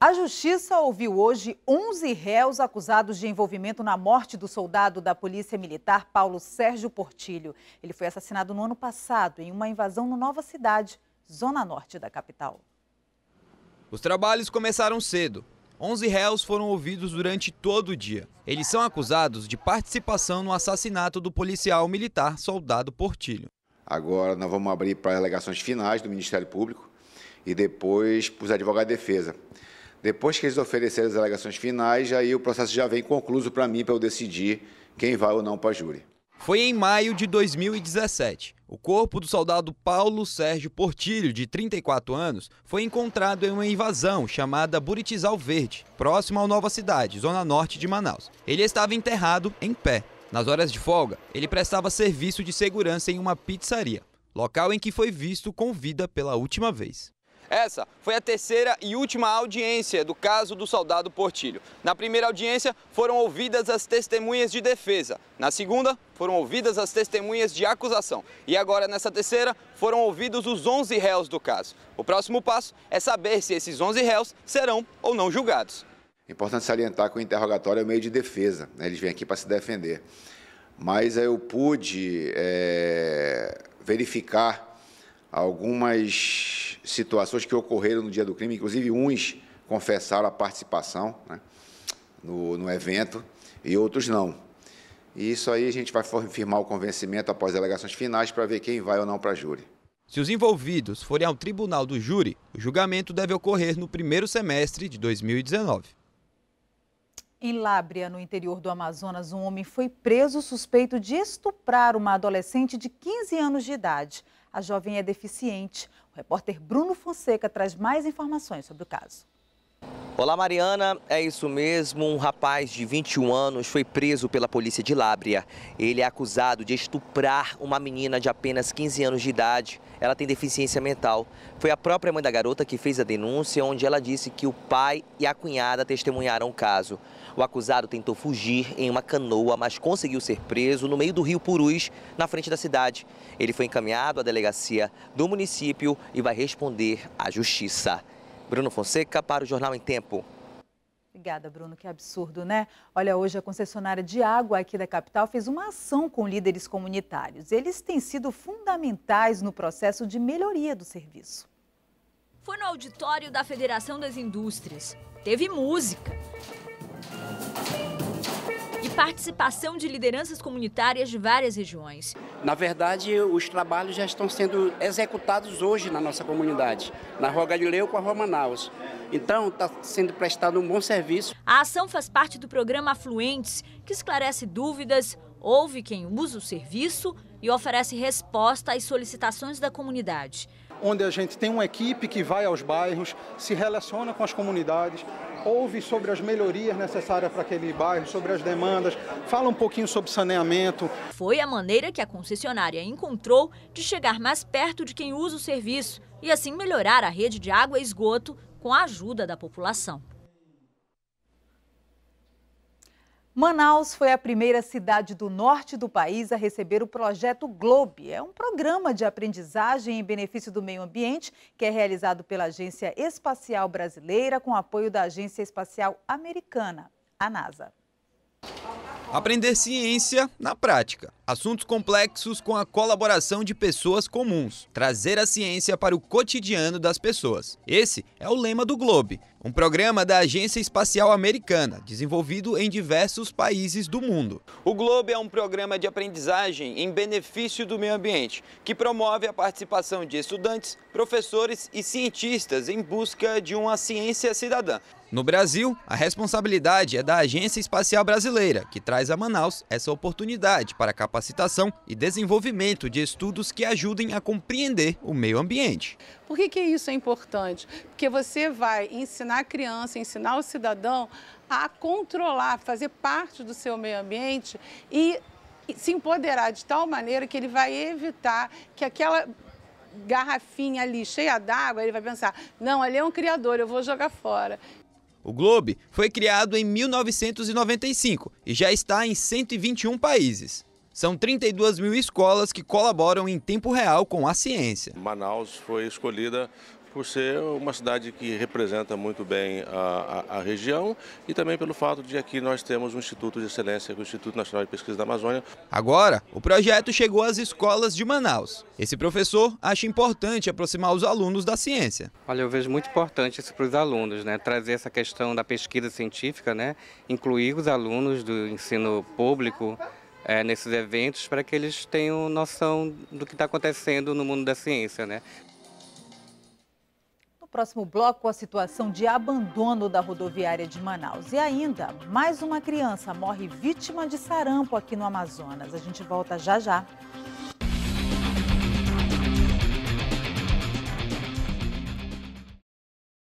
A Justiça ouviu hoje 11 réus acusados de envolvimento na morte do soldado da Polícia Militar Paulo Sérgio Portilho. Ele foi assassinado no ano passado em uma invasão no Nova Cidade, zona norte da capital. Os trabalhos começaram cedo. 11 réus foram ouvidos durante todo o dia. Eles são acusados de participação no assassinato do policial militar soldado Portilho. Agora nós vamos abrir para alegações finais do Ministério Público e depois para os advogados de defesa. Depois que eles oferecerem as alegações finais, aí o processo já vem concluído para mim, para eu decidir quem vai ou não para a júri. Foi em maio de 2017. O corpo do soldado Paulo Sérgio Portilho, de 34 anos, foi encontrado em uma invasão chamada Buritizal Verde, próximo ao Nova Cidade, zona norte de Manaus. Ele estava enterrado em pé. Nas horas de folga, ele prestava serviço de segurança em uma pizzaria, local em que foi visto com vida pela última vez. Essa foi a terceira e última audiência do caso do soldado Portilho. Na primeira audiência foram ouvidas as testemunhas de defesa. Na segunda, foram ouvidas as testemunhas de acusação. E agora, nessa terceira, foram ouvidos os 11 réus do caso. O próximo passo é saber se esses 11 réus serão ou não julgados. É importante salientar que o interrogatório é o meio de defesa, né? eles vêm aqui para se defender. Mas eu pude é, verificar algumas situações que ocorreram no dia do crime, inclusive uns confessaram a participação né, no, no evento e outros não. E isso aí a gente vai firmar o convencimento após alegações finais para ver quem vai ou não para júri. Se os envolvidos forem ao tribunal do júri, o julgamento deve ocorrer no primeiro semestre de 2019. Em Lábria, no interior do Amazonas, um homem foi preso suspeito de estuprar uma adolescente de 15 anos de idade. A jovem é deficiente. O repórter Bruno Fonseca traz mais informações sobre o caso. Olá, Mariana. É isso mesmo. Um rapaz de 21 anos foi preso pela polícia de Lábria. Ele é acusado de estuprar uma menina de apenas 15 anos de idade. Ela tem deficiência mental. Foi a própria mãe da garota que fez a denúncia, onde ela disse que o pai e a cunhada testemunharam o caso. O acusado tentou fugir em uma canoa, mas conseguiu ser preso no meio do rio Purus, na frente da cidade. Ele foi encaminhado à delegacia do município e vai responder à justiça. Bruno Fonseca para o Jornal em Tempo. Obrigada, Bruno. Que absurdo, né? Olha, hoje a concessionária de água aqui da capital fez uma ação com líderes comunitários. Eles têm sido fundamentais no processo de melhoria do serviço. Foi no auditório da Federação das Indústrias. Teve música participação de lideranças comunitárias de várias regiões. Na verdade, os trabalhos já estão sendo executados hoje na nossa comunidade, na Rua Galileu com a Rua Manaus. Então, está sendo prestado um bom serviço. A ação faz parte do programa Afluentes, que esclarece dúvidas, ouve quem usa o serviço e oferece resposta às solicitações da comunidade onde a gente tem uma equipe que vai aos bairros, se relaciona com as comunidades, ouve sobre as melhorias necessárias para aquele bairro, sobre as demandas, fala um pouquinho sobre saneamento. Foi a maneira que a concessionária encontrou de chegar mais perto de quem usa o serviço e assim melhorar a rede de água e esgoto com a ajuda da população. Manaus foi a primeira cidade do norte do país a receber o projeto Globe. É um programa de aprendizagem em benefício do meio ambiente que é realizado pela Agência Espacial Brasileira com apoio da Agência Espacial Americana, a NASA. Aprender ciência na prática. Assuntos complexos com a colaboração de pessoas comuns. Trazer a ciência para o cotidiano das pessoas. Esse é o lema do Globe, um programa da Agência Espacial Americana, desenvolvido em diversos países do mundo. O Globo é um programa de aprendizagem em benefício do meio ambiente, que promove a participação de estudantes, professores e cientistas em busca de uma ciência cidadã. No Brasil, a responsabilidade é da Agência Espacial Brasileira, que traz a Manaus essa oportunidade para capacitação e desenvolvimento de estudos que ajudem a compreender o meio ambiente. Por que, que isso é importante? Porque você vai ensinar ensinar a criança, ensinar o cidadão a controlar, fazer parte do seu meio ambiente e se empoderar de tal maneira que ele vai evitar que aquela garrafinha ali cheia d'água, ele vai pensar: não, ali é um criador, eu vou jogar fora. O Globe foi criado em 1995 e já está em 121 países. São 32 mil escolas que colaboram em tempo real com a ciência. Manaus foi escolhida por ser uma cidade que representa muito bem a, a, a, região e também pelo fato de aqui nós temos um Instituto de Excelência, é o Instituto Nacional de Pesquisa da Amazônia. Agora, o projeto chegou às escolas de Manaus. Esse professor acha importante aproximar os alunos da ciência. Olha, eu vejo muito importante isso para os alunos, né? Trazer essa questão da pesquisa científica, né? Incluir os alunos do ensino público. É, nesses eventos para que eles tenham noção do que está acontecendo no mundo da ciência, né? próximo bloco, a situação de abandono da rodoviária de Manaus. E ainda, mais uma criança morre vítima de sarampo aqui no Amazonas. A gente volta já já.